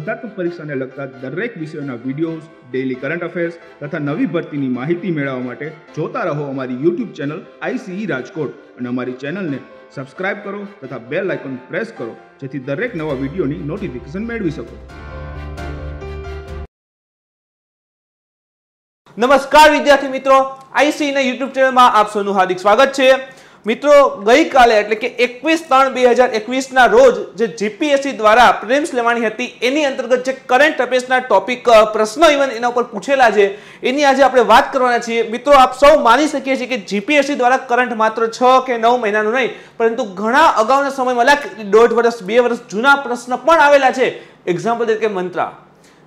સ્પર્ધાત્મક પરીક્ષાને લગતા દરેક વિષયોના વિડીયોઝ ડેઇલી કરંટ અફેર્સ તથા નવી ભરતીની માહિતી મેળવવા માટે જોતા રહો અમારી યુટ્યુબ ચેનલ આઈસીઈ રાજકોટ અને અમારી ચેનલને સબસ્ક્રાઇબ કરો તથા બેલ આઇકોન પ્રેસ કરો જેથી દરેક નવા વિડીયોની નોટિફિકેશન મેળવી શકો નમસ્કાર વિદ્યાર્થી મિત્રો આઈસીઈના યુટ્યુબ ચેનલમાં આપ સૌનું હાર્દિક સ્વાગત છે મિત્રો ગઈકાલે એટલે કે એકવીસ ત્રણ બે હજાર એકવીસના રોજ જે જીપીએસસી દ્વારા પ્રિમ્સ લેવાની હતી એની અંતર્ગત જે કરંટ અફેર્સના ટોપિક પ્રશ્નો ઇવન એના ઉપર પૂછેલા છે એની આજે આપણે વાત કરવાના છીએ મિત્રો આપ સૌ માની શકીએ છીએ કે જીપીએસસી દ્વારા કરંટ માત્ર છ કે નવ મહિનાનું નહીં પરંતુ ઘણા અગાઉના સમયમાં લાખ દોઢ વર્ષ બે વર્ષ જૂના પ્રશ્ન પણ આવેલા છે એક્ઝામ્પલ તરીકે મંત્રા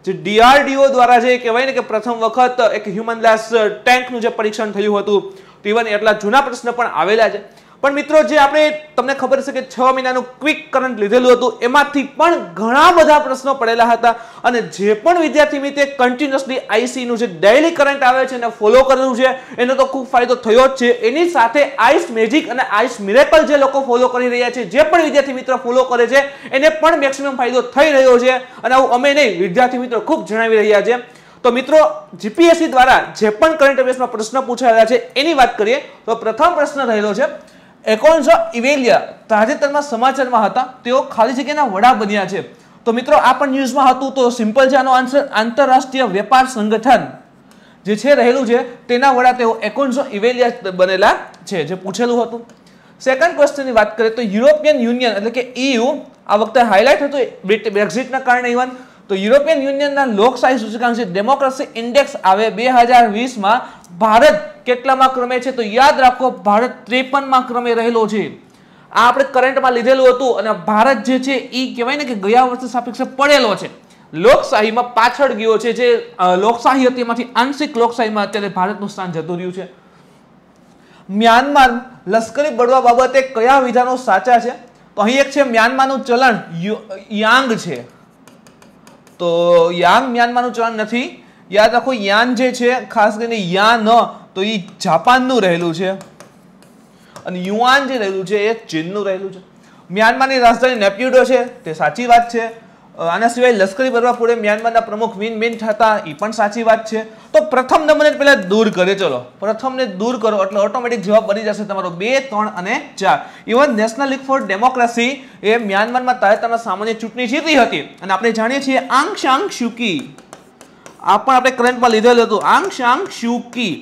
જે ડીઆરડીઓ દ્વારા જે કહેવાય ને કે પ્રથમ વખત એક હ્યુમન ગ્લાસ ટેન્કનું જે પરીક્ષણ થયું હતું ઇવન એટલા જૂના પ્રશ્ન પણ આવેલા છે પણ મિત્રો જે આપણે તમને ખબર છે કે છ મહિનાનું ક્વિક કરંટ લીધેલું હતું એમાંથી પણ ઘણા બધા પ્રશ્નો પડેલા હતા અને જે પણ વિદ્યાર્થી મિત્રે કન્ટિન્યુઅસલી આઈસીનું જે ડેઇલી કરંટ આવે છે એને ફોલો કરેલું છે એનો તો ખૂબ ફાયદો થયો જ છે એની સાથે આઈસ મેજિક અને આઈસ મિરેકલ જે લોકો ફોલો કરી રહ્યા છે જે પણ વિદ્યાર્થી મિત્રો ફોલો કરે છે એને પણ મેક્સિમમ ફાયદો થઈ રહ્યો છે અને આવું અમે નહીં વિદ્યાર્થી મિત્રો ખૂબ જણાવી રહ્યા છે તો મિત્રો જીપીએસસી દ્વારા જે પણ કરંટ અફેર્સમાં પ્રશ્ન પૂછાયેલા છે એની વાત કરીએ તો પ્રથમ પ્રશ્ન રહેલો છે એકોન્ઝો ઇવેલિયા તાજેતરમાં સમાચારમાં હતા તેઓ ખાલી જગ્યાના વડા બન્યા છે તો મિત્રો આ પણ ન્યૂઝમાં હતું તો સિમ્પલ છે આનો આન્સર આંતરરાષ્ટ્રીય વેપાર સંગઠન જે છે રહેલું છે તેના વડા તેઓ એકોન્ઝો ઇવેલિયા બનેલા છે જે પૂછેલું હતું સેકન્ડ ક્વેશ્ચનની વાત કરીએ તો યુરોપિયન યુનિયન એટલે કે ઇયુ e આ વખતે હાઇલાઇટ હતું બ્રેક્ઝિટના કારણે ઇવન તો યુરોપિયન યુનિયનના લોકશાહી સૂચકાંક છે ડેમોક્રેસી ઇન્ડેક્સ આવે બે હજાર વીસમાં ભારત કેટલામાં ક્રમે છે તો યાદ રાખો ભારત ત્રેપનમાં ક્રમે રહેલો છે આ આપણે કરંટમાં લીધેલું હતું અને ભારત જે છે એ કહેવાય ને કે ગયા વર્ષે સાપેક્ષે પડેલો છે લોકશાહીમાં પાછળ ગયો છે જે લોકશાહી હતી એમાંથી આંશિક લોકશાહીમાં અત્યારે ભારતનું સ્થાન જતું રહ્યું છે મ્યાનમાર લશ્કરી બળવા બાબતે કયા વિધાનો સાચા છે તો અહીં એક છે મ્યાનમારનું ચલણ યાંગ છે તો યાંગ મ્યાનમારનું ચલણ નથી યાદ રાખો યાન જે છે ખાસ કરીને યાન તો એ જાપાનનું રહેલું છે અને યુઆન જે રહેલું છે એ ચીનનું રહેલું છે મ્યાનમારની રાજધાની નેપ્યુડો છે તે સાચી વાત છે આના સિવાય લશ્કરી બરવા પૂરે મ્યાનમારના પ્રમુખ વિન મિન હતા એ પણ સાચી વાત છે તો પ્રથમ નંબરને પહેલાં દૂર કરે ચલો પ્રથમને દૂર કરો એટલે ઓટોમેટિક જવાબ બની જશે તમારો બે ત્રણ અને ચાર even National League for Democracy એ મ્યાનમારમાં તાજેતરમાં સામાન્ય ચૂંટણી જીતી હતી અને આપણે જાણીએ છીએ આંગ શાંગ શુકી આ પણ આપણે કરંટમાં લીધેલું હતું આંગ શાંગ શુકી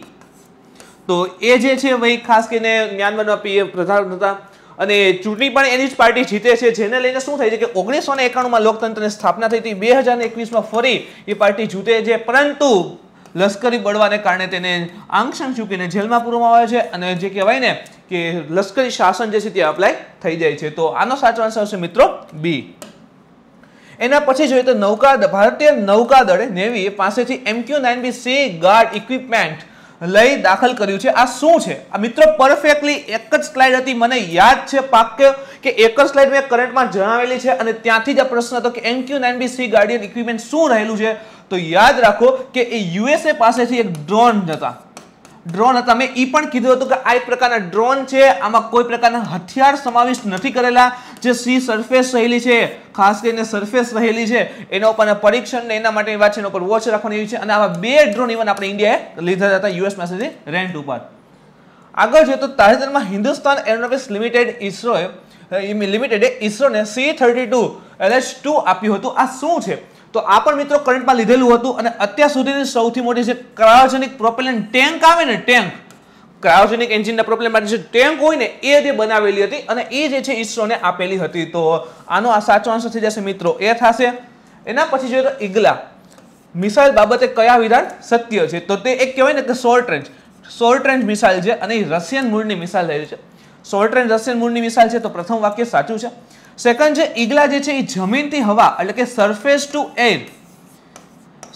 તો એ જે છે ભાઈ ખાસ કરીને મ્યાનમારના પીએમ પ્રધાન હતા અને ચૂંટણી પણ એની જ પાર્ટી જીતે છે જેને લઈને શું થાય છે કે ઓગણીસો ને એકાણુંમાં લોકતંત્રની સ્થાપના થઈ હતી બે હજાર એકવીસમાં ફરી એ પાર્ટી જૂતે છે પરંતુ લશ્કરી બળવાને કારણે તેને આંગસંગ ચૂકીને જેલમાં પૂરવામાં આવે છે અને જે કહેવાય ને કે લશ્કરી શાસન જે છે તે અપ્લાય થઈ જાય છે તો આનો સાચો આન્સર છે મિત્રો બી એના પછી જોઈએ તો નૌકા ભારતીય નૌકાદળે નેવી પાસેથી MQ nine B Sea Guard equipment લઈ દાખલ કર્યું છે આ શું છે આ મિત્રો પરફેક્ટલી એક જ સ્લાઇડ હતી મને યાદ છે પાક્ય કે એક જ સ્લાઇડ મેં કરંટમાં જણાવેલી છે અને ત્યાંથી જ આ પ્રશ્ન હતો કે MQ nine B Sea Guardian equipment શું રહેલું છે તો યાદ રાખો કે એ યુએસએ પાસેથી એક ડ્રોન હતા ડ્રોન હતા મેં એ પણ કીધું હતું કે આ એક પ્રકારના ડ્રોન છે આમાં કોઈ પ્રકારના હથિયાર સમાવિષ્ટ નથી કરેલા જે સી સરફેસ રહેલી છે ખાસ કરીને સરફેસ રહેલી છે એના ઉપર પરીક્ષણ ને એના માટે વાત છે એના ઉપર વોચ રાખવાની છે અને આવા બે ડ્રોન ઇવન આપણે ઇન્ડિયાએ લીધા હતા યુએસ પાસેથી રેન્ટ ઉપર આગળ જોઈએ તો તાજેતરમાં હિન્દુસ્તાન એરોનોટિક્સ લિમિટેડ ઇસરોએ લિમિટેડે ઇસરોને C thirty two L H two આપ્યું હતું આ શું છે તો આ પણ મિત્રો કરંટમાં લીધેલું હતું અને અત્યાર સુધીની સૌથી મોટી જે ક્રાયોજેનિક પ્રોપેલન ટેન્ક આવે ને ટેન્ક ક્રાયોજેનિક એન્જિનના પ્રોપેલન માટે જે ટેન્ક હોય ને એ જે બનાવેલી હતી અને એ જે છે ઈસરોને આપેલી હતી તો આનો આ સાચો આન્સર થઈ જશે મિત્રો એ થશે એના પછી જોઈએ તો ઈગલા મિસાઇલ બાબતે કયા વિધાન સત્ય છે તો તે એક કહેવાય ને કે short range short range missile છે અને એ રશિયન મૂળની મિસાઇલ રહી છે શોર્ટ રેન્જ રશિયન મૂળની મિસાઇલ છે તો પ્રથમ વાક્ય સાચું છે સેકન્ડ છે ઈગલા જે છે એ જમીનથી હવા એટલે કે surface to air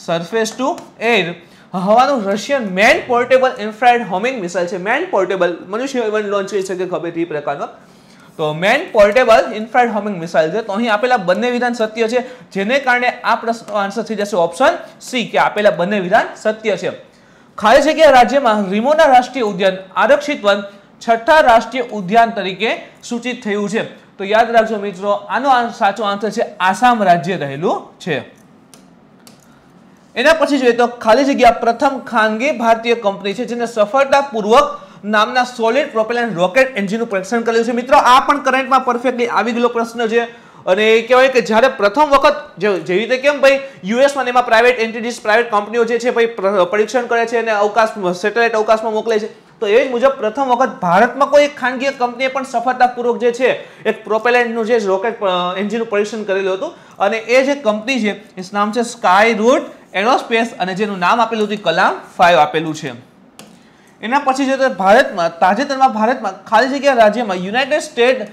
surface to air હવાનું Russian man portable infrared homing missile છે મેન પોર્ટેબલ મનુષ્ય ઇવન લોન્ચ કરી શકે ખબર એ પ્રકારનો તો man portable infrared homing missile છે તો અહીં આપેલા બંને વિધાન સત્ય છે જેને કારણે આ પ્રશ્ન આન્સર થઈ જશે ઓપ્શન સી કે આપેલા બંને વિધાન સત્ય છે ખાલી જગ્યા રાજ્યમાં રિમોના રાષ્ટ્રીય ઉદ્યાન આરક્ષિત વન છઠ્ઠા રાષ્ટ્રીય ઉદ્યાન તરીકે સૂચિત થયું છે તો યાદ રાખજો મિત્રો આનો સાચો આન્સર છે આસામ રાજ્ય રહેલું છે એના પછી જોઈએ તો ખાલી જગ્યા પ્રથમ ખાનગી ભારતીય કંપની છે જેને સફળતાપૂર્વક નામના સોલિડ પ્રોપેલન્ટ રોકેટ એન્જિનનું પરીક્ષણ કર્યું છે મિત્રો આ પણ કરંટમાં પરફેક્ટલી આવી ગયેલો પ્રશ્ન છે અને એ કહેવાય કે જ્યારે પ્રથમ વખત જેવી રીતે કેમ ભાઈ યુએસમાં એમાં પ્રાઇવેટ એન્ટિટીઝ પ્રાઇવેટ કંપનીઓ જે છે ભાઈ પરીક્ષણ કરે છે અને અવકાશ સેટેલાઇટ અવકાશમાં મોકલે છે તો એ જ મુજબ પ્રથમ વખત ભારતમાં કોઈ એક ખાનગી કંપનીએ પણ સફળતાપૂર્વક જે છે એક પ્રોપેલેન્ટનું જે રોકેટ એન્જિનનું પરીક્ષણ કરેલું હતું અને એ જે કંપની છે એ નામ છે સ્કાય રૂટ એરોસ્પેસ અને જેનું નામ આપેલું હતું કલામ ફાઇવ આપેલું છે એના પછી જે ભારતમાં તાજેતરમાં ભારતમાં ખાલી જગ્યા રાજ્યમાં યુનાઇટેડ સ્ટેટ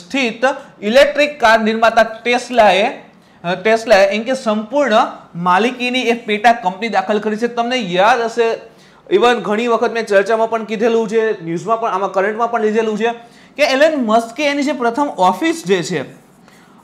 સ્થિત ઇલેક્ટ્રિક કાર નિર્માતા ટેસ્લાએ ટેસ્લાએ એમ કે સંપૂર્ણ માલિકીની એક પેટા કંપની દાખલ કરી છે તમને યાદ હશે ઇવન ઘણી વખત મેં ચર્ચામાં પણ કીધેલું છે ન્યૂઝમાં પણ આમાં કરંટમાં પણ લીધેલું છે કે એલન મસ્કે એની જે પ્રથમ ઓફિસ જે છે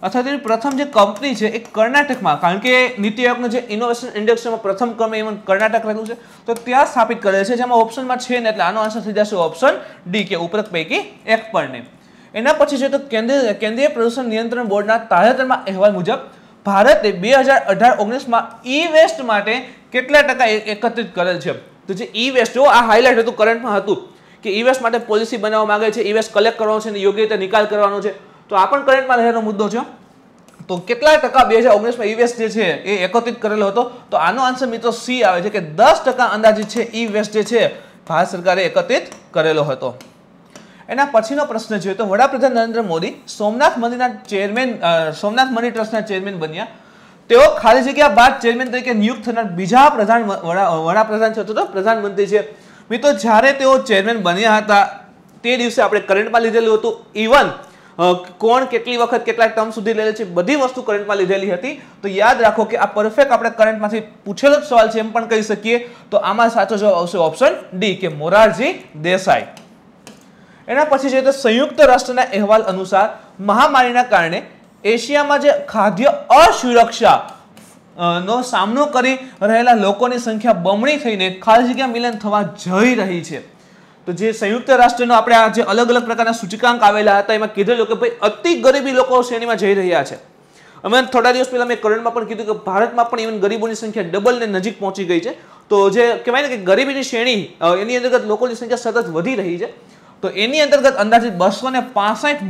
અથવા તેની પ્રથમ જે કંપની છે એ કર્ણાટકમાં કારણ કે નીતિ આયોગનું જે ઇનોવેશન ઇન્ડેક્સમાં પ્રથમ ક્રમે એમાં કર્ણાટક રહેલું છે તો ત્યાં સ્થાપિત કરેલ છે જેમાં ઓપ્શનમાં છે ને એટલે આનો આન્સર થઈ જશે ઓપ્શન ડી કે ઉપરોક્ત પૈકી એક પણ નહીં એના પછી છે તો કેન્દ્રીય કેન્દ્રીય પ્રદૂષણ નિયંત્રણ બોર્ડના તાજેતરમાં અહેવાલ મુજબ ભારતે બે હજાર અઢાર ઓગણીસમાં ઈ વેસ્ટ માટે કેટલા ટકા એકત્રિત કરેલ છે તો જે ઈ જો આ હાઇલાઇટ હતું કરંટમાં હતું કે ઈ માટે પોલિસી બનાવવા માંગે છે ઈ કલેક્ટ કરવાનો છે અને યોગ્ય રીતે નિકાલ કરવાનો છે તો આ પણ કરંટમાં રહેલો મુદ્દો છે તો કેટલા ટકા બે હજાર ઓગણીસમાં ઈ જે છે એ એકત્રિત કરેલો હતો તો આનો આન્સર મિત્રો સી આવે છે કે દસ ટકા અંદાજિત છે ઇવેસ્ટ જે છે ભારત સરકારે એકત્રિત કરેલો હતો એના પછીનો પ્રશ્ન જોઈએ તો વડાપ્રધાન નરેન્દ્ર મોદી સોમનાથ મંદિરના ચેરમેન સોમનાથ મંદિર ટ્રસ્ટના ચેરમેન બન્યા તેઓ ખાલી જગ્યા બાદ ચેરમેન તરીકે નિયુક્ત થનાર બીજા પ્રધાન વડાપ્રધાન છે તો પ્રધાનમંત્રી છે મિત્રો જ્યારે તેઓ ચેરમેન બન્યા હતા તે દિવસે આપણે કરંટમાં લીધેલું હતું ઇવન કોણ કેટલી વખત કેટલા ટર્મ સુધી લેલે છે બધી વસ્તુ કરંટમાં લીધેલી હતી તો યાદ રાખો કે આ પરફેક્ટ આપણે કરંટમાંથી પૂછેલો જ સવાલ છે એમ પણ કહી શકીએ તો આમાં સાચો જવાબ આવશે ઓપ્શન ડી કે મોરારજી દેસાઈ એના પછી જોઈએ તો સંયુક્ત રાષ્ટ્રના અહેવાલ અનુસાર મહામારીના કારણે એશિયામાં જે ખાદ્ય અસુરક્ષા નો સામનો કરી રહેલા લોકોની સંખ્યા બમણી થઈને ખાલી જગ્યા મિલન થવા જઈ રહી છે તો જે સંયુક્ત રાષ્ટ્રનો આપણે આ જે અલગ અલગ પ્રકારના સૂચકાંક આવેલા હતા એમાં કીધેલું કે ભાઈ અતિ ગરીબી લોકો શ્રેણીમાં જઈ રહ્યા છે અમે થોડા દિવસ પહેલાં મેં કરણમાં પણ કીધું કે ભારતમાં પણ ઇવન ગરીબોની સંખ્યા ડબલ ને નજીક પહોંચી ગઈ છે તો જે કહેવાય ને કે ગરીબીની શ્રેણી એની અંતર્ગત લોકોની સંખ્યા સતત વધી રહી છે તો એની અંતર્ગત અંદાજિત બસો ને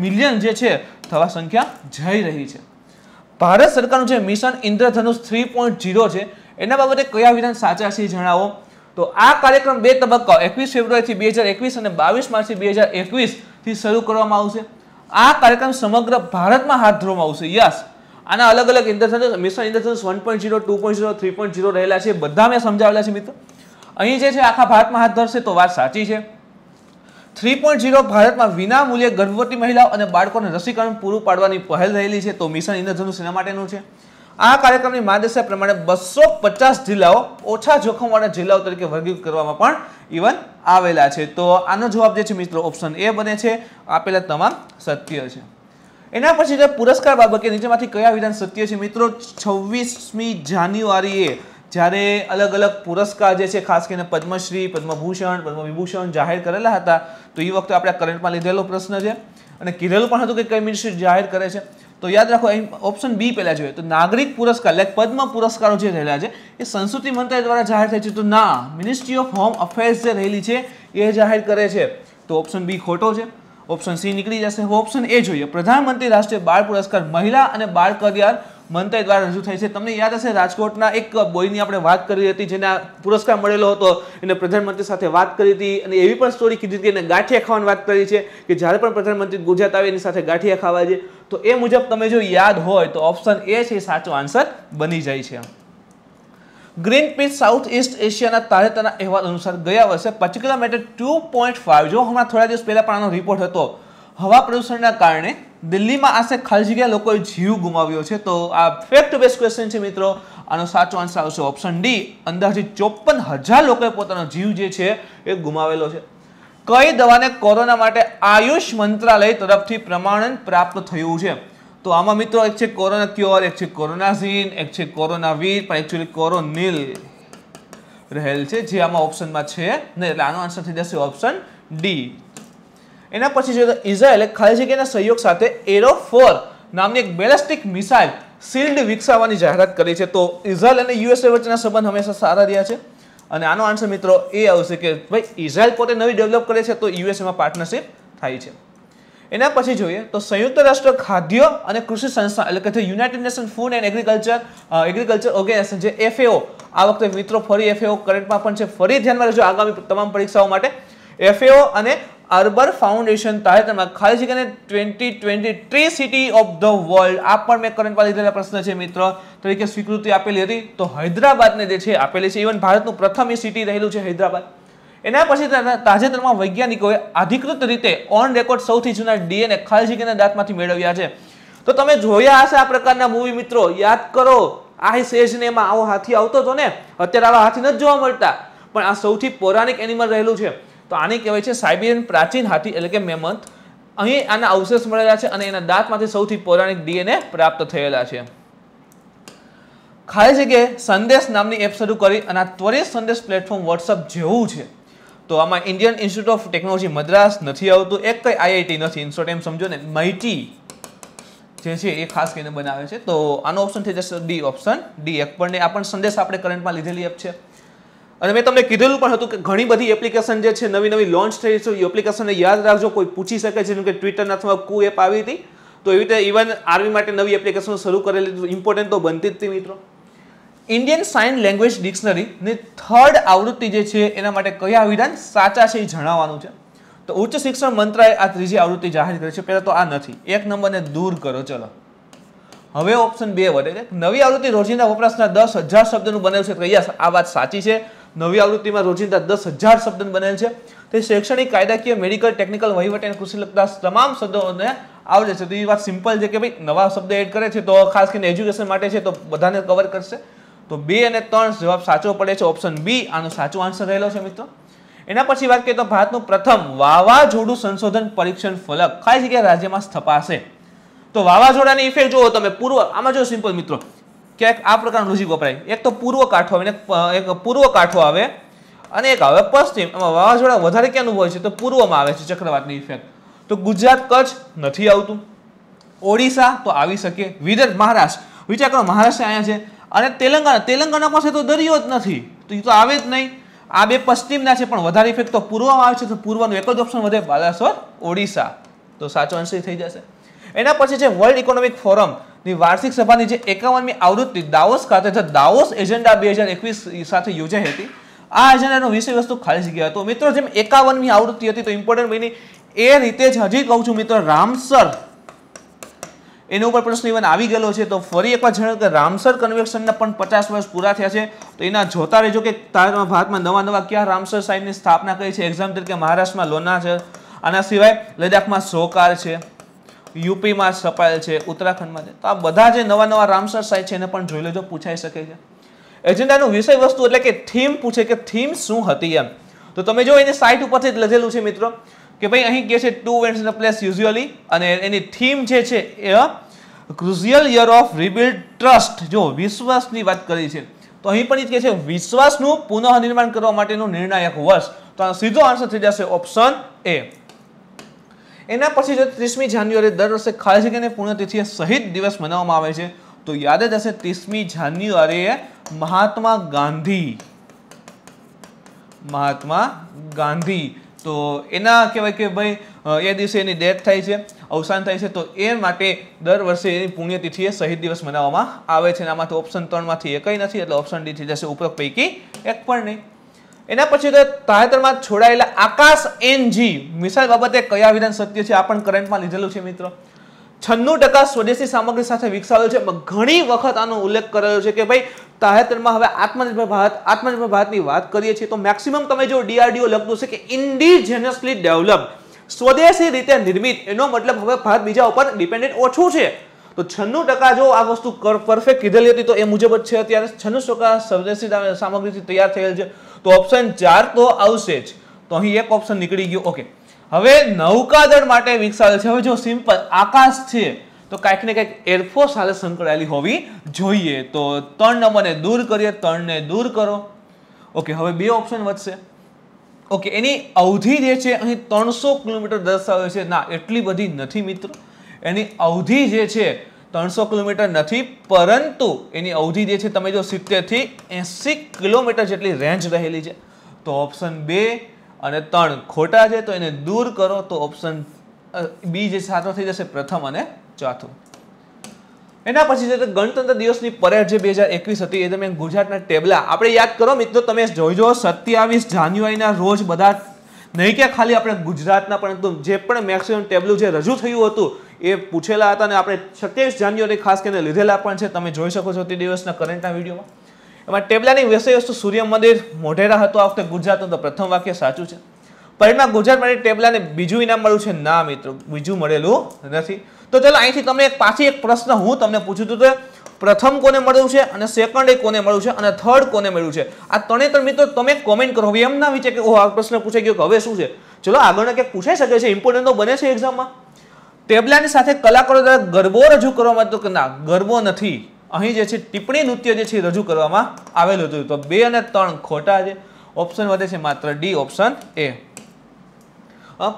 મિલિયન જે છે થવા સંખ્યા જઈ રહી છે ભારત સરકારનું જે mission Indradhanush three point zero છે એના બાબતે કયા વિધાન સાચા છે જણાવો તો આ કાર્યક્રમ બે તબક્કા એકવીસ ફેબ્રુઆરીથી બે હજાર એકવીસ અને બાવીસ માર્ચથી બે હજાર એકવીસથી શરૂ કરવામાં આવશે આ કાર્યક્રમ સમગ્ર ભારતમાં હાથ ધરવામાં આવશે યસ આના અલગ અલગ Indradhanush mission Indradhanush one point zero two point zero three point zero રહેલા છે બધા મેં સમજાવેલા છે મિત્ર અહીં જે છે આખા ભારતમાં હાથ ધરશે તો વાત સાચી છે થ્રી પોઈન્ટ ઝીરો ભારતમાં વિના મૂલ્યે ગર્ભવતી મહિલાઓ અને બાળકોને રસીકરણ પૂરું પાડવાની પહેલ રહેલી છે તો મિશન ઇન્દ્રધનુષ એના માટેનું છે આ કાર્યક્રમની માર્ગદર્શિકા પ્રમાણે બસો પચાસ જિલ્લાઓ ઓછા જોખમવાળા જિલ્લાઓ તરીકે વર્ગીકૃત કરવામાં પણ ઇવન આવેલા છે તો આનો જવાબ જે છે મિત્રો ઓપ્શન એ બને છે આપેલા તમામ સત્ય છે એના પછી જે પુરસ્કાર બાબતે નીચેમાંથી કયા વિધાન સત્ય છે મિત્રો છવ્વીસમી જાન્યુઆરીએ જ્યારે અલગ અલગ પુરસ્કાર જે છે ખાસ કરીને પદ્મશ્રી પદ્મભૂષણ પદ્મવિભૂષણ જાહેર કરેલા હતા તો એ વખતે આપણે કરંટમાં લીધેલો પ્રશ્ન છે અને કીધેલું પણ હતું કે કઈ મિનિસ્ટ્રી જાહેર કરે છે તો યાદ રાખો અહીં ઓપ્શન બી પહેલાં જોઈએ તો નાગરિક પુરસ્કાર એટલે પદ્મ પુરસ્કારો જે રહેલા છે એ સંસ્કૃતિ મંત્રાલય દ્વારા જાહેર થઈ છે તો ના મિનિસ્ટ્રી ઓફ હોમ અફેર્સ જે રહેલી છે એ જાહેર કરે છે તો ઓપ્શન બી ખોટો છે ઓપ્શન સી નીકળી જશે ઓપ્શન એ જોઈએ પ્રધાનમંત્રી રાષ્ટ્રીય બાળ પુરસ્કાર મહિલા અને બાળ કલ્યાણ મંતય દ્વારા રજૂ થઈ છે તમને યાદ હશે રાજકોટના એક બોયની આપણે વાત કરી હતી જેને પુરસ્કાર મળેલો હતો એને પ્રધાનમંત્રી સાથે વાત કરી હતી અને એવી પણ સ્ટોરી કીધી હતી એને ગાંઠિયા ખાવાની વાત કરી છે કે જ્યારે પણ પ્રધાનમંત્રી ગુજરાત આવે એની સાથે ગાંઠિયા ખાવા છે તો એ મુજબ તમે જો યાદ હોય તો ઓપ્શન એ છે સાચો આન્સર બની જાય છે ગ્રીન પીસ સાઉથ ઇસ્ટ એશિયાના તાજેતરના અહેવાલ અનુસાર ગયા વર્ષે particular matter two point five જો હમણાં થોડા દિવસ પહેલાં પણ આનો રિપોર્ટ હતો હવા પ્રદૂષણના કારણે દિલ્હીમાં આશે ખાલી જગ્યાએ લોકોએ જીવ ગુમાવ્યો છે તો આ ફેક્ટ બેસ્ટ ક્વેશ્ચન છે મિત્રો આનો સાચો આન્સર આવશે ઓપ્શન ડી અંદાજે ચોપન હજાર લોકોએ પોતાનો જીવ જે છે એ ગુમાવેલો છે કઈ દવાને કોરોના માટે આયુષ મંત્રાલય તરફથી પ્રમાણન પ્રાપ્ત થયું છે તો આમાં મિત્રો એક છે કોરોના ક્યોર એક છે કોરોનાઝીન એક છે કોરોનાવીર પણ એકચ્યુઅલી કોરોનિલ રહેલ છે જે આમાં ઓપ્શનમાં છે ને એટલે આનો આન્સર થઈ જશે ઓપ્શન ડી એના પછી જોઈએ તો ઇઝરાયેલે ખાલી જગ્યાના સહયોગ સાથે એરો ફોર નામની એક બેલેસ્ટિક મિસાઇલ શિલ્ડ વિકસાવવાની જાહેરાત કરી છે તો ઇઝરાયલ અને યુએસએ વચ્ચેના સંબંધ હંમેશા સારા રહ્યા છે અને આનો આન્સર મિત્રો એ આવશે કે ભાઈ ઇઝરાયલ પોતે નવી ડેવલપ કરે છે તો યુએસએમાં પાર્ટનરશિપ થાય છે એના પછી જોઈએ તો સંયુક્ત રાષ્ટ્ર ખાદ્ય અને કૃષિ સંસ્થા એટલે કે જે United Nation Food and Agriculture Agriculture Organization જે એફએઓ આ વખતે મિત્રો ફરી એફએઓ કરંટમાં પણ છે ફરી ધ્યાનમાં રહેજો આગામી તમામ પરીક્ષાઓ માટે એફએઓ અને અર્બર ફાઉન્ડેશન તાજેતરમાં ખાલી જગ્યાને twenty twenty tree city of the world આ પણ મેં કરંટ લીધેલા પ્રશ્ન છે મિત્ર તરીકે સ્વીકૃતિ આપેલી હતી તો હૈદરાબાદને જે છે આપેલી છે ઇવન ભારતનું પ્રથમ એ સિટી રહેલું છે હૈદરાબાદ એના પછી તાજેતરમાં વૈજ્ઞાનિકોએ અધિકૃત રીતે ઓન રેકોર્ડ સૌથી જૂના ડીએનએ ખાલજીકીના દાંતમાંથી મેળવ્યા છે તો તમે જોયા હશે આ પ્રકારના મૂવી મિત્રો યાદ કરો આ સેજને એમાં આવો હાથી આવતો હતો ને અત્યારે આવા હાથી નથી જોવા મળતા પણ આ સૌથી પૌરાણિક એનિમલ રહેલું છે તો આને કહેવાય છે સાઇબિરિયન પ્રાચીન હાથી એટલે કે મેમથ અહીં આના અવશેષ મળેલા છે અને એના દાંતમાંથી સૌથી પૌરાણિક ડીએનએ પ્રાપ્ત થયેલા છે ખાલી જગ્યાએ સંદેશ નામની એપ શરૂ કરી અને આ ત્વરિત સંદેશ પ્લેટફોર્મ વોટ્સઅપ જેવું છે તો આમાં Indian Institute of Technology Madras નથી આવતું એક કંઈ આઈઆઈટી નથી ઇન સમજો ને માઇટી જે છે એ ખાસ કરીને બનાવે છે તો આનો ઓપ્શન થઈ જશે ડી ઓપ્શન ડી એપ પણ આ પણ સંદેશ આપણે કરંટમાં લીધેલી એપ છે અને મેં તમને કીધેલું પણ હતું કે ઘણી બધી એપ્લિકેશન જે છે નવી નવી લોન્ચ થઈ છે એ એપ્લિકેશનને યાદ રાખજો કોઈ પૂછી શકે છે જેમ કે ટ્વિટર અથવા કુ એપ આવી હતી તો એવી રીતે ઇવન આર્મી માટે નવી એપ્લિકેશન શરૂ કરેલી ઇમ્પોર્ટન્ટ તો બનતી જ હતી મિત્રો ઇન્ડિયન સાઇન લેંગ્વેજ ડિક્શનરીની થર્ડ આવૃત્તિ જે છે એના માટે કયા વિધાન સાચા છે એ જણાવવાનું છે તો ઉચ્ચ શિક્ષણ મંત્રાલય આ ત્રીજી આવૃત્તિ જાહેર કરી છે પહેલાં તો આ નથી એક નંબરને દૂર કરો ચલો હવે ઓપ્શન બે વધે છે નવી આવૃત્તિ રોજિંદા વપરાશના દસ હજાર શબ્દનું બનેલું છે તો યસ આ વાત સાચી છે નવી આવૃત્તિમાં રોજિંદા દસ હજાર શબ્દ બનેલ છે તે શૈક્ષણિક કાયદાકીય મેડિકલ ટેકનિકલ વહીવટ અને કૃષિ લગતા તમામ શબ્દોને આવડે છે તો એ વાત સિમ્પલ છે કે ભાઈ નવા શબ્દ એડ કરે છે તો ખાસ કરીને એજ્યુકેશન માટે છે તો બધાને કવર કરશે તો બે અને ત્રણ જવાબ સાચો પડે છે ઓપ્શન બી આનો સાચો આન્સર રહેલો છે મિત્રો એના પછી વાત કરીએ તો ભારતનું પ્રથમ વાવાઝોડું સંશોધન પરીક્ષણ ફલક કઈ જગ્યાએ રાજ્યમાં સ્થપાશે તો વાવાઝોડાની ઇફેક્ટ જુઓ તમે પૂર્વ આમાં જો સિમ્પલ મિત્રો ક્યાંક આ પ્રકારનું લોજિક વપરાય એક તો પૂર્વ કાંઠો આવે એક પૂર્વ કાંઠો આવે અને એક આવે પશ્ચિમ એમાં વાવાઝોડા વધારે ક્યાંનું હોય છે તો પૂર્વમાં આવે છે ચક્રવાતની ઇફેક્ટ તો ગુજરાત કચ્છ નથી આવતું ઓડિશા તો આવી શકે વિદર્ભ મહારાષ્ટ્ર વિચાર કરો મહારાષ્ટ્ર અહીંયા છે અને તેલંગાણા તેલંગાણા પાસે તો દરિયો જ નથી તો એ તો આવે જ નહીં આ બે પશ્ચિમના છે પણ વધારે ઇફેક્ટ તો પૂર્વમાં આવે છે તો પૂર્વનું એક જ ઓપ્શન વધે બાલાસોર ઓડિશા તો સાચો આન્સર થઈ જશે એના પછી જે વર્લ્ડ ઇકોનોમિક ફોરમ ની વાર્ષિક સભાની જે એકાવનમી આવૃત્તિ દાવોસ ખાતે જે દાવોસ એજન્ડા બે હજાર એકવીસ સાથે યોજાઈ હતી આ એજન્ડાનો વિષય વસ્તુ ખાલી જગ્યા હતો મિત્રો જેમ એકાવનમી આવૃત્તિ હતી તો ઇમ્પોર્ટન્ટ બની એ રીતે જ હજી કહું છું મિત્રો રામસર એના ઉપર પ્રશ્ન ઇવન આવી ગયેલો છે તો ફરી એકવાર જણાવ્યું કે રામસર કન્વેક્શનના પણ પચાસ વર્ષ પૂરા થયા છે તો એના જોતા રહેજો કે ભારતમાં નવા નવા ક્યાં રામસર સાહેબની સ્થાપના કરી છે એક્ઝામ તરીકે મહારાષ્ટ્રમાં લોના છે આના સિવાય લદ્દાખમાં સોકાર છે યુપીમાં છપાયેલ છે ઉત્તરાખંડમાં છે તો આ બધા જે નવા નવા રામસર સાઇટ છે એને પણ જોઈ લેજો પૂછાઈ શકે છે એજન્ડાનું વિષય વસ્તુ એટલે કે થીમ પૂછે કે થીમ શું હતી એમ તો તમે જો એની સાઇટ ઉપરથી જ લખેલું છે મિત્રો કે ભાઈ અહીં કહે છે ટુ વેન્ટ્સ પ્લેસ યુઝ્યુઅલી અને એની થીમ જે છે એ crucial year of rebuild trust જો વિશ્વાસની વાત કરી છે તો અહીં પણ એ કહે છે વિશ્વાસનું પુનઃનિર્માણ કરવા માટેનું નિર્ણાયક વર્ષ તો સીધો આન્સર થઈ જશે ઓપ્શન એ એના પછી જો ત્રીસમી જાન્યુઆરી દર વર્ષે ખાલી જગ્યાની પુણ્યતિથિએ સહિત દિવસ મનાવવામાં આવે છે તો યાદ જ હશે ત્રીસમી જાન્યુઆરીએ મહાત્મા ગાંધી મહાત્મા ગાંધી તો એના કહેવાય કે ભાઈ એ દિવસે એની ડેથ થાય છે અવસાન થાય છે તો એ માટે દર વર્ષે એની પુણ્યતિથિએ શહીદ દિવસ મનાવવામાં આવે છે અને આમાંથી ઓપ્શન ત્રણમાંથી એકય નથી એટલે ઓપ્શન ડી થઈ જશે ઉપરોક્ત પૈકી એક પણ નહીં એના પછી તો તાજેતરમાં છોડાયેલા આકાશ એનજી મિસાઇલ બાબતે કયા વિધાન સત્ય છે આ પણ કરંટમાં લીધેલું છે મિત્રો છન્નું ટકા સ્વદેશી સામગ્રી સાથે વિકસાવેલ છે ઘણી વખત આનો ઉલ્લેખ કરેલો છે કે ભાઈ તાજેતરમાં હવે આત્મનિર્ભર ભારત આત્મનિર્ભર ભારતની વાત કરીએ છીએ તો મેક્સિમમ તમે જો ડીઆરડીઓ લખતું છે કે ઇન્ડિજિનિયસલી ડેવલપ સ્વદેશી રીતે નિર્મિત એનો મતલબ હવે ભારત બીજા ઉપર ડિપેન્ડન્ટ ઓછું છે તો છન્નું ટકા જો આ વસ્તુ પરફેક્ટ કીધેલી હતી તો એ મુજબ જ છે અત્યારે છન્નું ટકા સ્વદેશી સામગ્રીથી તૈયાર થયેલ છે તો ઓપ્શન ચાર તો આવશે જ તો અહીં એક ઓપ્શન નીકળી ગયો ઓકે હવે નૌકાદળ માટે વિકસાવેલ છે હવે જો સિમ્પલ આકાશ છે તો કાંઈક ને કાંઈક એરફોર્સ હાલે સંકળાયેલી હોવી જોઈએ તો ત્રણ નંબરને દૂર કરીએ ત્રણને દૂર કરો ઓકે હવે બે ઓપ્શન વધશે ઓકે એની અવધિ જે છે અહીં ત્રણસો કિલોમીટર દર્શાવે છે ના એટલી બધી નથી મિત્રો એની અવધિ જે છે ત્રણસો કિલોમીટર નથી પરંતુ એની અવધિ જે છે તમે જો સિત્તેરથી એંસી કિલોમીટર જેટલી રેન્જ રહેલી છે તો ઓપ્શન બે અને ત્રણ ખોટા છે તો એને દૂર કરો તો ઓપ્શન બી જે સાચો થઈ જશે પ્રથમ અને ચોથું એના પછી છે ગણતંત્ર દિવસની પરેડ જે બે હજાર એકવીસ હતી એ તમે ગુજરાતના ટેબલા આપણે યાદ કરો મિત્રો તમે જોઈજો સત્યાવીસ જાન્યુઆરીના રોજ બધા નહીં કે ખાલી આપણે ગુજરાતના પરંતુ જે પણ મેક્સિમમ ટેબલું જે રજૂ થયું હતું એ પૂછેલા હતા અને આપણે સત્યાવીસ જાન્યુઆરી ખાસ કરીને લીધેલા પણ છે તમે જોઈ શકો છો તે દિવસના કરંટના વિડીયોમાં એમાં ટેબલાની વિષયવસ્તુ સૂર્ય મંદિર મોઢેરા હતો આ વખતે ગુજરાતનું તો પ્રથમ વાક્ય સાચું છે પરિણામ ગુજરાત માટે ટેબલાને બીજું ઇનામ મળ્યું છે ના મિત્રો બીજું મળેલું નથી તો ચલો અહીંથી તમને પાછી એક પ્રશ્ન હું તમને પૂછ્યું હતું પ્રથમ કોને મળ્યું છે અને સેકન્ડ એ કોને મળ્યું છે અને થર્ડ કોને મળ્યું છે આ ત્રણે ત્રણ મિત્રો તમે કોમેન્ટ કરો એમ ના વિચાર કે ઓહ આ પ્રશ્ન પૂછાઈ ગયો કે હવે શું છે ચલો આગળના ક્યાંક પૂછાઈ શકે છે ઇમ્પોર્ટન્ટ તો બને છે એક્ઝામમાં ટેબલાની સાથે કલાકારો દ્વારા ગરબો રજૂ કરવામાં આવતો કે ના ગરબો નથી અહીં જે છે ટિપ્પણી નૃત્ય જે છે રજૂ કરવામાં આવેલું હતું તો બે અને ત્રણ ખોટા છે ઓપ્શન વધે છે માત્ર ડી ઓપ્શન એ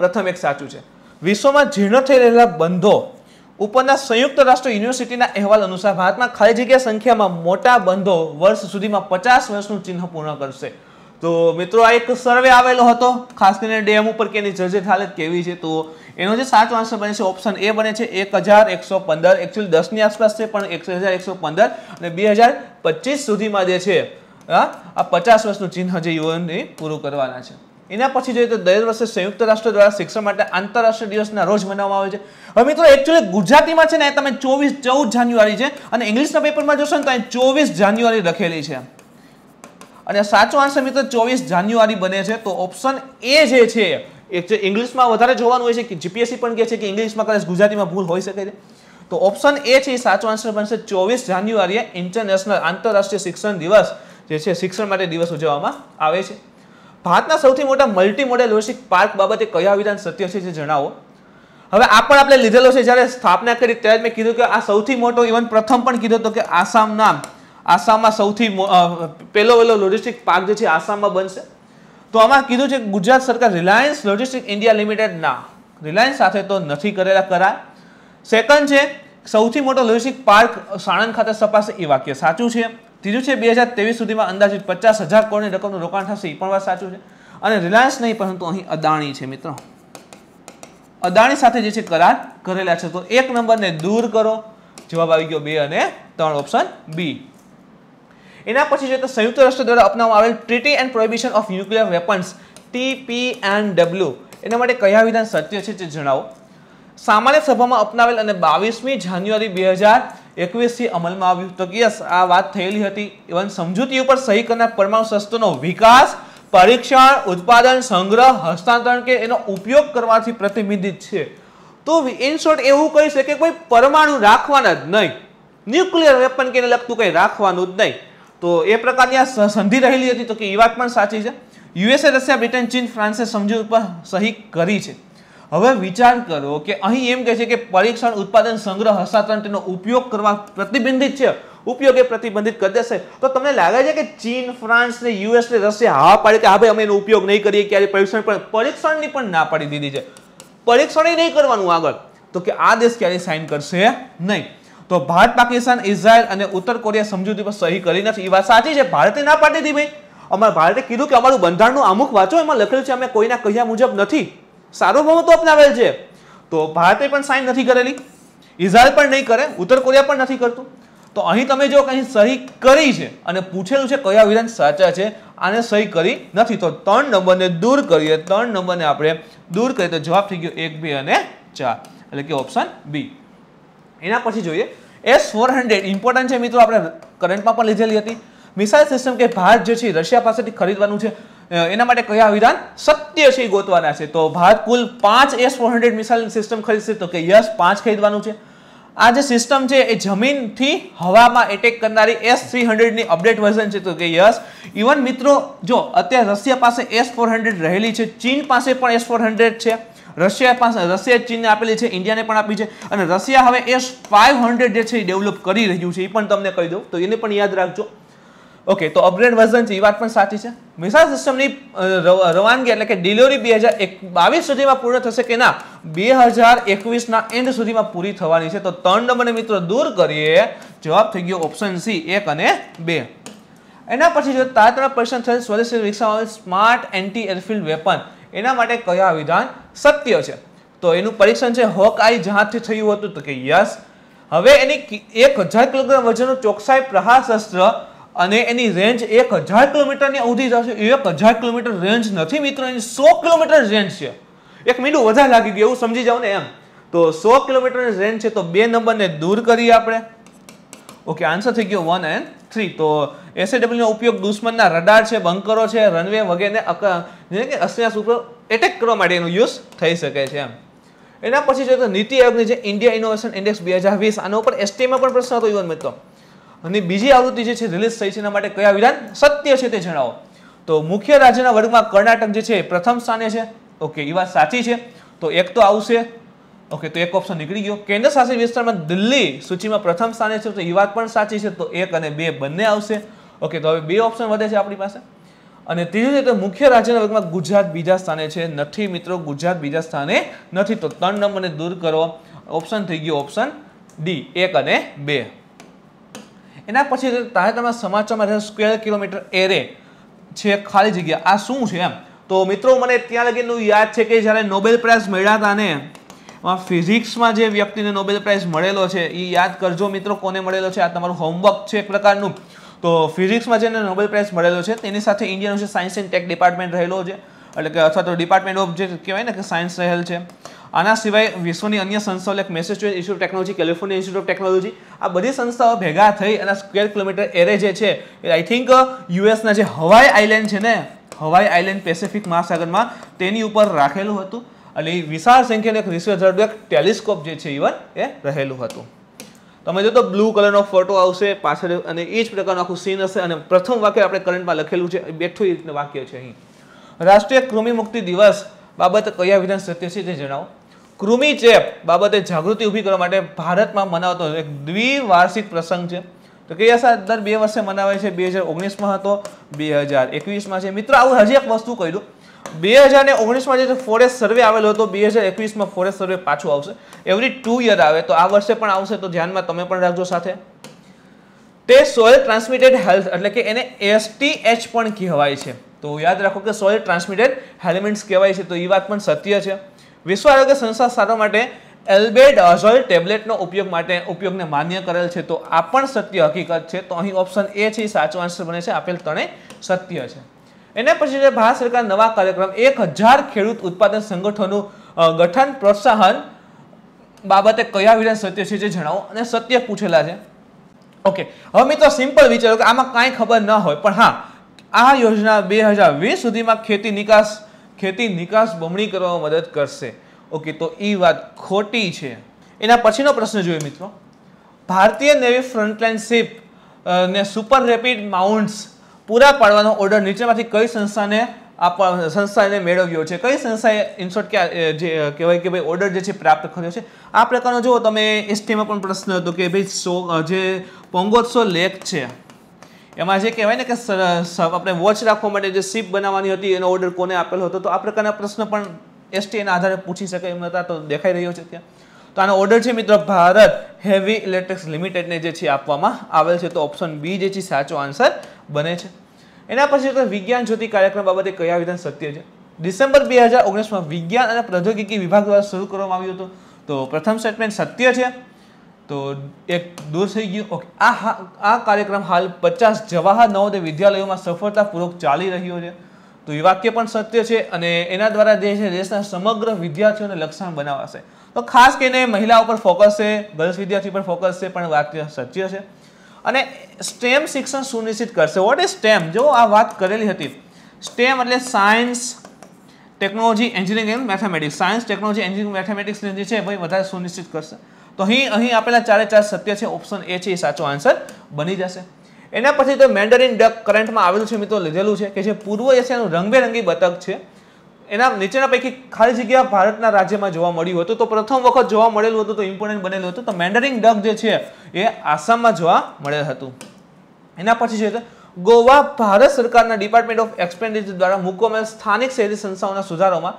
પ્રથમ એક સાચું છે વિશ્વમાં જીર્ણ થઈ રહેલા બંધો ઉપરના સંયુક્ત રાષ્ટ્ર યુનિવર્સિટીના અહેવાલ અનુસાર ભારતમાં ખાલી જગ્યા સંખ્યામાં મોટા બંધો વર્ષ સુધીમાં પચાસ વર્ષનું ચિહ્ન પૂર્ણ કરશે તો મિત્રો આ એક સર્વે આવેલો હતો ખાસ કરીને ડેમ ઉપર કે એની જર્જર હાલત કેવી છે તો એનો જે સાત આન્સર બને છે ઓપ્શન એ બને છે એક હજાર એકસો પંદર એકચ્યુઅલી દસની આસપાસ છે પણ એક હજાર એકસો પંદર અને બે હજાર પચીસ સુધીમાં જે છે આ પચાસ વર્ષનું ચિહ્ન જે યુવાનને પૂરું કરવાના છે એના પછી જોઈએ તો દર વર્ષે સંયુક્ત રાષ્ટ્ર દ્વારા શિક્ષણ માટે આંતરરાષ્ટ્રીય દિવસના રોજ મનાવવામાં આવે છે હવે મિત્રો એકચ્યુઅલી ગુજરાતીમાં છે ને તમે ચોવીસ ચૌદ જાન્યુઆરી છે અને ઇંગ્લિશના પેપરમાં જોશો ને તો અહીં ચોવીસ જાન્યુઆરી લખેલી છે અને સાચો આન્સર મિત્રો ચોવીસ જાન્યુઆરી બને છે તો ઓપ્શન એ જે છે એ ઇંગ્લિશમાં વધારે જોવાનું હોય છે કે જીપીએસસી પણ કહે છે કે ઇંગ્લિશમાં કદાચ ગુજરાતીમાં ભૂલ હોઈ શકે છે તો ઓપ્શન એ છે એ સાચો આન્સર બનશે ચોવીસ જાન્યુઆરીએ ઇન્ટરનેશનલ આંતરરાષ્ટ્રીય શિક્ષણ દિવસ જે છે શિક્ષણ માટે દિવસ ઉજવવામાં આવે છે ભારતના સૌથી મોટા મલ્ટી મોડેલ લોજિક પાર્ક બાબતે કયા વિધાન સત્ય છે જણાવો હવે આ પણ આપણે લીધેલો છે જ્યારે સ્થાપના કરી ત્યારે મેં કીધું કે આ સૌથી મોટો ઇવન પ્રથમ પણ કીધો હતો કે આસામના આસામમાં સૌથી પેલો વહેલો લોજિસ્ટિક પાર્ક જે છે આસામમાં બનશે તો આમાં કીધું છે ગુજરાત સરકાર રિલાયન્સ લોજિસ્ટિક ઇન્ડિયા લિમિટેડ ના રિલાયન્સ સાથે તો નથી કરેલા કરાર સેકન્ડ છે સૌથી મોટો લોજિસ્ટિક પાર્ક સાણંદ ખાતે સ્થપાશે એ વાક્ય સાચું છે ત્રીજું છે બે હજાર ત્રેવીસ સુધીમાં અંદાજિત પચાસ હજાર કરોડની રકમનું રોકાણ થશે એ પણ વાત સાચું છે અને રિલાયન્સ નહીં પરંતુ અહીં અદાણી છે મિત્રો અદાણી સાથે જે છે કરાર કરેલા છે તો એક નંબરને દૂર કરો જવાબ આવી ગયો બે અને ત્રણ ઓપ્શન બી એના પછી છે તો સંયુક્ત રાષ્ટ્ર દ્વારા અપનાવવામાં આવેલ treaty and prohibition of nuclear weapons TP and W એના માટે કયા વિધાન સત્ય છે તે જણાવો સામાન્ય સભામાં અપનાવેલ અને બાવીસમી જાન્યુઆરી બે હજાર એકવીસથી અમલમાં આવ્યું તો યસ આ વાત થયેલી હતી ઇવન સમજૂતી ઉપર સહી કરનાર પરમાણુ શસ્ત્રોનો વિકાસ પરીક્ષણ ઉત્પાદન સંગ્રહ હસ્તાંતરણ કે એનો ઉપયોગ કરવાથી પ્રતિબંધિત છે તો ઇન શોર્ટ એવું કહી શકે કોઈ પરમાણુ રાખવાના જ નહીં ન્યુક્લિયર વેપન કે લગતું કંઈ રાખવાનું જ નહીં તો એ પ્રકારની આ સંધિ રહેલી હતી તો કે એ વાત પણ સાચી છે યુએસએ રશિયા બ્રિટન ચીન ફ્રાન્સે સમજૂતી પર સહી કરી છે હવે વિચાર કરો કે અહીં એમ કહે છે કે પરીક્ષણ ઉત્પાદન સંગ્રહ હસ્તાંતરણ ઉપયોગ કરવા પ્રતિબંધિત છે ઉપયોગ એ પ્રતિબંધિત કરી દેશે તો તમને લાગે છે કે ચીન ફ્રાન્સ ને યુએસ ને રશિયા હા પાડી કે હા ભાઈ અમે એનો ઉપયોગ નહીં કરીએ ક્યારે પરીક્ષણ પણ પરીક્ષણની પણ ના પાડી દીધી છે પરીક્ષણ એ નહીં કરવાનું આગળ તો કે આ દેશ ક્યારે સાઇન કરશે નહીં તો ભારત પાકિસ્તાન ઇઝરાયલ અને ઉત્તર કોરિયા સમજૂતી પર સહી કરી નથી એ વાત સાચી છે ભારતે ના પાડી દીધી ભાઈ અમારે ભારતે કીધું કે અમારું બંધારણનું અમુક વાંચો એમાં લખેલું છે અમે કોઈના કહ્યા મુજબ નથી સાર્વભૌમત્વ અપનાવેલ છે તો ભારતે પણ સાઇન નથી કરેલી ઇઝરાયલ પણ નહીં કરે ઉત્તર કોરિયા પણ નથી કરતું તો અહીં તમે જો કંઈ સહી કરી છે અને પૂછેલું છે કયા વિધાન સાચા છે આને સહી કરી નથી તો ત્રણ નંબરને દૂર કરીએ ત્રણ નંબરને આપણે દૂર કરીએ તો જવાબ થઈ ગયો એક બે અને ચાર એટલે કે ઓપ્શન બી એના પછી જોઈએ એસ ફોર હંડ્રેડ ઇમ્પોર્ટન્ટ છે મિત્રો આપણે કરંટમાં પણ લીધેલી હતી મિસાઇલ સિસ્ટમ કે ભારત જે છે રશિયા પાસેથી ખરીદવાનું છે એના માટે કયા વિધાન સત્ય છે ગોતવાના છે તો ભારત કુલ પાંચ S four hundred missile system ખરીદશે તો કે યસ પાંચ ખરીદવાનું છે આ જે સિસ્ટમ છે એ જમીનથી હવામાં એટેક કરનારી એસ થ્રી હંડ્રેડની અપડેટ વર્ઝન છે તો કે યસ ઇવન મિત્રો જો અત્યારે રશિયા પાસે એસ ફોર હંડ્રેડ રહેલી છે ચીન પાસે પણ એસ ફોર હંડ્રેડ છે રશિયા પાસે રશિયા ચીનને આપેલી છે ઇન્ડિયાને પણ આપી છે અને રશિયા હવે એસ ફાઇવ હંડ્રેડ જે છે એ ડેવલપ કરી રહ્યું છે એ પણ તમને કહી દઉં તો એને પણ યાદ રાખજો ઓકે તો અપગ્રેડ વર્ઝન છે એ વાત પણ સાચી છે મિસાઇલ સિસ્ટમની રવાનગી એટલે કે ડિલિવરી બે હજાર એક બાવીસ સુધીમાં પૂર્ણ થશે કે ના બે હજાર એકવીસના એન્ડ સુધીમાં પૂરી થવાની છે તો ત્રણ નંબરને મિત્રો દૂર કરીએ જવાબ થઈ ગયો ઓપ્શન સી એક અને બે એના પછી જો તાજના પરીક્ષણ થયેલ સ્વદેશી વિકસાવેલ સ્માર્ટ એન્ટી એરફિલ્ડ વેપન એના માટે કયા વિધાન સત્ય છે તો એનું પરીક્ષણ છે હોક આઈ જહાજથી થયું હતું તો કે યસ હવે એની એક હજાર કિલોગ્રામ વજનનું ચોકસાઈ પ્રહાર શસ્ત્ર અને એની રેન્જ એક હજાર કિલોમીટરની અવધિ જશે એક હજાર કિલોમીટર રેન્જ નથી મિત્રો એની સો કિલોમીટર રેન્જ છે એક મિનિટ વધારે લાગી ગયું એવું સમજી જાઓ ને એમ તો સો કિલોમીટરની રેન્જ છે તો બે નંબરને દૂર કરીએ આપણે ઓકે આન્સર થઈ ગયો વન એન્ડ થ્રી તો એસએડબલ્યુનો ઉપયોગ દુશ્મનના રડાર છે બંકરો છે રનવે વગેરે વગેરેને અસ્યાસ ઉપર એટેક કરવા માટે એનો યુઝ થઈ શકે છે એમ એના પછી જો તો નીતિ આયોગની જે ઇન્ડિયા ઇનોવેશન ઇન્ડેક્સ બે હજાર વીસ આના ઉપર એસટીમાં પણ પ્રશ્ન હતો યુવન મિત્રો અને બીજી આવૃત્તિ જે છે રિલીઝ થઈ છે એના માટે કયા વિધાન સત્ય છે તે જણાવો તો મુખ્ય રાજ્યના વર્ગમાં કર્ણાટક જે છે પ્રથમ સ્થાને છે ઓકે એ વાત સાચી છે તો એક તો આવશે ઓકે તો એક ઓપ્શન નીકળી ગયો કેન્દ્ર શાસિત વિસ્તારમાં દિલ્હી સૂચિમાં પ્રથમ સ્થાને છે તો એ વાત પણ સાચી છે તો એક અને બે બંને આવશે ઓકે તો હવે બે ઓપ્શન વધે છે આપણી પાસે અને ત્રીજી રીતે મુખ્ય રાજ્યના વર્ગમાં ગુજરાત બીજા સ્થાને છે નથી મિત્રો ગુજરાત બીજા સ્થાને નથી તો ત્રણ નંબરને દૂર કરો ઓપ્શન થઈ ગયો ઓપ્શન ડી એક અને બે એના પછી તારે તમે સમાચારમાં સ્કવેર કિલોમીટર એરે છે ખાલી જગ્યા આ શું છે એમ તો મિત્રો મને ત્યાં લગીનું યાદ છે કે જ્યારે નોબેલ પ્રાઇઝ મળ્યા હતા ને ફિઝિક્સમાં જે વ્યક્તિને નોબેલ પ્રાઇઝ મળેલો છે એ યાદ કરજો મિત્રો કોને મળેલો છે આ તમારું હોમવર્ક છે એક પ્રકારનું તો ફિઝિક્સમાં જેને નોબેલ પ્રાઇઝ મળેલો છે તેની સાથે ઇન્ડિયાનું ocean science and tech department રહેલો છે એટલે કે અથવા તો ડિપાર્ટમેન્ટ ઓફ જે કહેવાય ને કે સાયન્સ રહેલ છે આના સિવાય વિશ્વની અન્ય સંસ્થાઓ like Massachusetts Institute of Technology California Institute of Technology આ બધી સંસ્થાઓ ભેગા થઈ અને સ્ક્વેર કિલોમીટર એરે જે છે એ આઈ થિંક યુએસના જે હવાઈ આઇલેન્ડ છે ને હવાઈ આઇલેન્ડ પેસિફિક મહાસાગરમાં તેની ઉપર રાખેલું હતું અને એ વિશાળ સંખ્યાનું એક રિસર્ચ એક ટેલિસ્કોપ જે છે ઇવન એ રહેલું હતું તમે જો તો બ્લુ કલરનો ફોટો આવશે પાછળ અને એ જ પ્રકારનું આખું સીન હશે અને પ્રથમ વાક્ય આપણે કરંટમાં લખેલું છે બેઠું એ રીતનું વાક્ય છે અહીં રાષ્ટ્રીય કૃમિ મુક્તિ દિવસ બાબત કયા વિધાન સત્ય છે તે જણાવો કૃમિ ચેપ બાબતે જાગૃતિ ઊભી કરવા માટે ભારતમાં મનાવતો એક દ્વિવાર્ષિક પ્રસંગ છે તો કે દર બે વર્ષે મનાવે છે બે હજાર ઓગણીસમાં હતો બે હજાર એકવીસમાં છે મિત્રો આવું હજી એક વસ્તુ કહી દઉં બે હજાર ને ઓગણીસમાં જે ફોરેસ્ટ સર્વે આવેલો હતો બે હજાર એકવીસમાં ફોરેસ્ટ સર્વે પાછું આવશે એવરી ટુ યર આવે તો આ વર્ષે પણ આવશે તો ધ્યાનમાં તમે પણ રાખજો સાથે તે સોઇલ ટ્રાન્સમિટેડ હેલ્થ એટલે કે એને એસટીએચ પણ કહેવાય છે તો યાદ રાખો કે સોઇલ ટ્રાન્સમિટેડ હેલિમેન્ટ્સ કહેવાય છે તો એ વાત પણ સત્ય છે વિશ્વ આરોગ્ય સંસ્થા સારવાર માટે એલ્બેડ અઝોલ ટેબ્લેટનો ઉપયોગ માટે ઉપયોગને માન્ય કરેલ છે તો આ પણ સત્ય હકીકત છે તો અહીં ઓપ્શન એ છે સાચો આન્સર બને છે આપેલ ત્રણેય સત્ય છે એના પછી છે ભારત સરકાર નવા કાર્યક્રમ એક હજાર ખેડૂત ઉત્પાદન સંગઠનનું ગઠન પ્રોત્સાહન બાબતે કયા વિધાન સત્ય છે જે જણાવો અને સત્ય પૂછેલા છે ઓકે હવે મિત્રો સિમ્પલ વિચારો કે આમાં કાંઈ ખબર ન હોય પણ હા આ યોજના બે હજાર વીસ સુધીમાં ખેતી નિકાસ ખેતી નિકાસ બમણી કરવામાં મદદ કરશે ઓકે તો એ વાત ખોટી છે એના પછીનો પ્રશ્ન જોઈએ મિત્રો ભારતીય નેવી ફ્રન્ટલાઇન શિપ ને સુપર રેપિડ માઉન્ટ્સ પૂરા પાડવાનો ઓર્ડર નીચેમાંથી કઈ સંસ્થાને આપવા સંસ્થાને મેળવ્યો છે કઈ સંસ્થાએ ઇન્સોર્ટ કે જે કહેવાય કે ભાઈ ઓર્ડર જે છે પ્રાપ્ત કર્યો છે આ પ્રકારનો જુઓ તમે એસટીમાં પણ પ્રશ્ન હતો કે ભાઈ સો જે પોંગોત્સો લેક છે એમાં જે કહેવાય ને કે આપણે વોચ રાખવા માટે જે શિપ બનાવવાની હતી એનો ઓર્ડર કોને આપેલો હતો તો આ પ્રકારના પ્રશ્ન પણ એસટીના આધારે પૂછી શકે એમ નતા તો દેખાઈ રહ્યો છે ત્યાં તો આનો ઓર્ડર છે મિત્રો ભારત હેવી ઇલેક્ટ્રિક્સ લિમિટેડને જે છે આપવામાં આવેલ છે તો ઓપ્શન બી જે છે સાચો આન્સર બને છે એના પછી વિજ્ઞાન જ્યોતિ કાર્યક્રમ બાબતે કયા વિધાન સત્ય છે ડિસેમ્બર બે હજાર ઓગણીસમાં વિજ્ઞાન અને પ્રૌદ્યોગિકી વિભાગ દ્વારા શરૂ કરવામાં આવ્યું હતું તો પ્રથમ સ્ટેટમેન્ટ સત્ય છે તો એક દૂર થઈ ગયું ઓકે આ આ કાર્યક્રમ હાલ પચાસ જવાહર નવોદય વિદ્યાલયોમાં સફળતાપૂર્વક ચાલી રહ્યો છે તો એ વાક્ય પણ સત્ય છે અને એના દ્વારા જે છે દેશના સમગ્ર વિદ્યાર્થીઓને લક્ષણ બનાવાશે તો ખાસ કરીને મહિલાઓ પર ફોકસ છે ગર્લ્સ વિદ્યાર્થી પર ફોકસ છે પણ વાક્ય સત્ય છે અને સ્ટેમ શિક્ષણ સુનિશ્ચિત કરશે વોટ ઇઝ સ્ટેમ જો આ વાત કરેલી હતી સ્ટેમ એટલે science technology engineering and mathematics science technology engineering મેથેમેટિક્સને જે છે ભાઈ વધારે સુનિશ્ચિત કરશે તો અહીં અહીં આપેલા ચારે ચાર સત્ય છે ઓપ્શન એ છે એ સાચો આન્સર બની જશે એના પછી તો મેન્ડરીન ડક કરંટમાં આવેલું છે મિત્રો લીધેલું છે કે જે પૂર્વ એશિયાનું રંગબેરંગી બતક છે એના નીચેના પૈકી ખાલી જગ્યા ભારતના રાજ્યમાં જોવા મળ્યું હતું તો પ્રથમ વખત જોવા મળેલું હતું તો ઇમ્પોર્ટન્ટ બનેલું હતું તો મેન્ડરિંગ ડક જે છે એ આસામમાં જોવા મળેલ હતું એના પછી છે ગોવા ભારત સરકારના ડિપાર્ટમેન્ટ ઓફ એક્સપેન્ડિચર દ્વારા મૂકવામાં સ્થાનિક શહેરી સંસ્થાઓના સુધારોમાં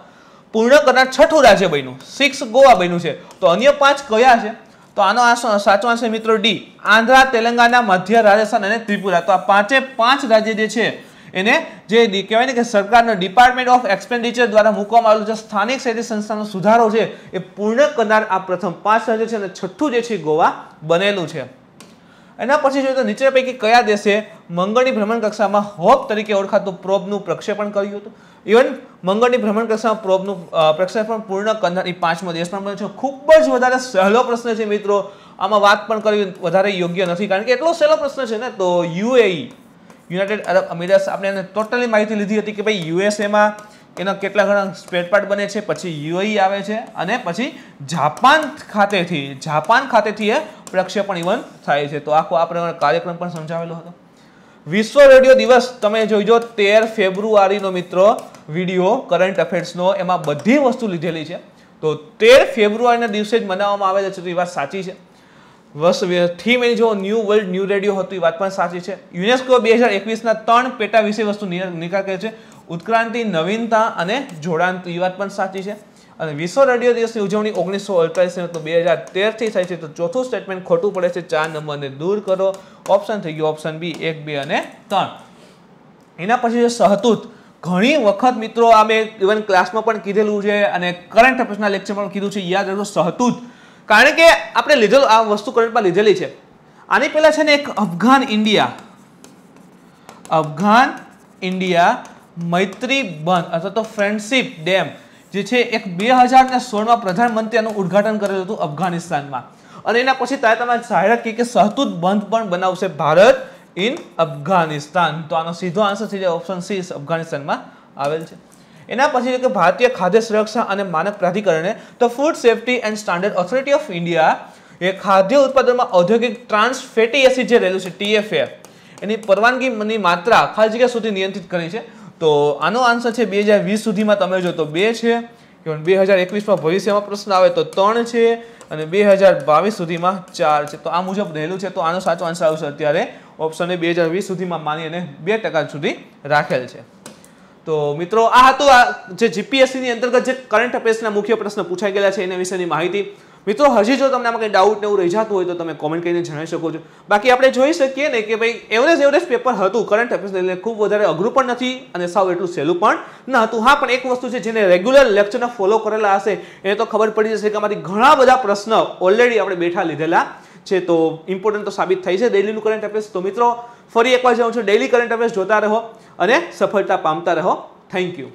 પૂર્ણ કરનાર છઠ્ઠું રાજ્ય બન્યું સિક્સ ગોવા બન્યું છે તો અન્ય પાંચ કયા છે તો આનો આ સાચો આન્સર મિત્રો ડી આંધ્રા તેલંગાના મધ્ય રાજસ્થાન અને ત્રિપુરા તો આ પાંચે પાંચ રાજ્ય જે છે એને જે કહેવાય ને કે સરકારનો ડિપાર્ટમેન્ટ ઓફ એક્સપેન્ડિચર દ્વારા મૂકવામાં આવેલું જે સ્થાનિક શૈલી સંસ્થાનો સુધારો છે એ પૂર્ણ કરનાર આ પ્રથમ પાંચ રાજ્ય છે અને છઠ્ઠું જે છે ગોવા બનેલું છે એના પછી જોઈએ તો નીચે પૈકી કયા દેશે મંગળની ભ્રમણ કક્ષામાં હોપ તરીકે ઓળખાતું પ્રોબનું પ્રક્ષેપણ કર્યું હતું ઇવન મંગળની ભ્રમણ કક્ષા પ્રોબનું પ્રક્ષેપણ પૂર્ણ કરનાર એ પાંચમો દેશ પણ બન્યો છે ખૂબ જ વધારે સહેલો પ્રશ્ન છે મિત્રો આમાં વાત પણ કરવી વધારે યોગ્ય નથી કારણ કે એટલો સહેલો પ્રશ્ન છે ને તો યુએઈ યુનાઇટેડ અરબ અમીરાત આપણે એને ટોટલી માહિતી લીધી હતી કે ભાઈ યુએસએમાં એના કેટલા ઘણા સ્પેટપાર્ટ બને છે પછી યુએઈ આવે છે અને પછી જાપાન ખાતેથી જાપાન ખાતેથી એ પ્રક્ષેપણ ઇવન થાય છે તો આખો આ પ્રમાણે કાર્યક્રમ પણ સમજાવેલો હતો વિશ્વ રેડિયો દિવસ તમે જોઈજો તેર ફેબ્રુઆરીનો મિત્રો વિડીયો કરંટ અફેર્સનો એમાં બધી વસ્તુ લીધેલી છે તો તેર ફેબ્રુઆરીના દિવસે જ મનાવવામાં આવેલ છે તો એ વાત સાચી છે વસ થીમ એની જો ન્યૂ વર્લ્ડ ન્યૂ રેડિયો હતું એ વાત પણ સાચી છે યુનેસ્કો બે હજાર એકવીસના ત્રણ પેટા વિષય વસ્તુ નિકાલ કરે છે ઉત્ક્રાંતિ નવીનતા અને જોડાણ એ વાત પણ સાચી છે અને વિશ્વ રેડિયો દિવસની ઉજવણી ઓગણીસો અડતાલીસની તો બે હજાર તેરથી થાય છે તો ચોથું સ્ટેટમેન્ટ ખોટું પડે છે ચાર નંબરને દૂર કરો ઓપ્શન થઈ ગયો ઓપ્શન બી એક બે અને ત્રણ એના પછી છે સહતૂત ઘણી વખત મિત્રો આ મેં ઇવન ક્લાસમાં પણ કીધેલું છે અને કરંટ અફેર્સના લેક્ચરમાં પણ કીધું છે યાદ રાખો સહતૂત કારણ કે આપણે લીધેલું આ વસ્તુ કરંટમાં લીધેલી છે આની પહેલાં છે ને એક અફઘાન ઇન્ડિયા અફઘાન ઇન્ડિયા મૈત્રી બંધ અથવા તો ફ્રેન્ડશીપ ડેમ જે છે એક બે હજાર સોળમાં પ્રધાનમંત્રી એનું ઉદઘાટન કરેલું હતું અફઘાનિસ્તાનમાં અને એના પછી તાજેતરમાં જાહેરાત કરી કે સહતુત બંધ પણ બનાવશે ભારત ઇન અફઘાનિસ્તાન તો આનો સીધો આન્સર થઈ જાય ઓપ્શન સી અફઘાનિસ્તાનમાં આવેલ છે એના પછી કે ભારતીય ખાદ્ય સુરક્ષા અને માનક પ્રાધિકરણે તો food safety and standard authority of India એ ખાદ્ય ઉત્પાદનમાં ઔદ્યોગિક ટ્રાન્સ ફેટી એસિડ જે રહેલું છે ટીએફએફ એની પરવાનગીની માત્રા ખાલી જગ્યા સુધી નિયંત્રિત કરી છે તો આનો આન્સર છે બે હજાર વીસ સુધીમાં તમે જો તો બે છે ઇવન બે હજાર એકવીસમાં ભવિષ્યમાં પ્રશ્ન આવે તો ત્રણ છે અને બે હજાર બાવીસ સુધીમાં ચાર છે તો આ મુજબ રહેલું છે તો આનો સાચો આન્સર આવશે અત્યારે ઓપ્શનને બે હજાર વીસ સુધીમાં માની અને બે ટકા સુધી રાખેલ છે તો મિત્રો આ હતું આ જે જીપીએસસીની અંતર્ગત જે કરંટ અફેર્સના મુખ્ય પ્રશ્ન પૂછાઈ ગયેલા છે એના વિશેની માહિતી મિત્રો હજી જો તમને આમાં કંઈ ડાઉટ ને એવું રહી જતું હોય તો તમે કોમેન્ટ કરીને જણાવી શકો છો બાકી આપણે જોઈ શકીએ ને કે ભાઈ એવરેજ એવરેજ પેપર હતું કરંટ અફેર્સને ખૂબ વધારે અઘરું પણ નથી અને સાવ એટલું સહેલું પણ ન હતું હા પણ એક વસ્તુ છે જેને રેગ્યુલર લેક્ચરને ફોલો કરેલા હશે એને તો ખબર પડી જશે કે અમારી ઘણા બધા પ્રશ્ન ઓલરેડી આપણે બેઠા લીધેલા છે તો ઇમ્પોર્ટન્ટ તો સાબિત થઈ છે ડેલીનું કરંટ અફેર્સ તો મિત્રો ફરી એકવાર જાઉં છું ડેલી કરંટ અફેર્સ જોતા રહો અને સફળતા પામતા રહો થેન્ક યુ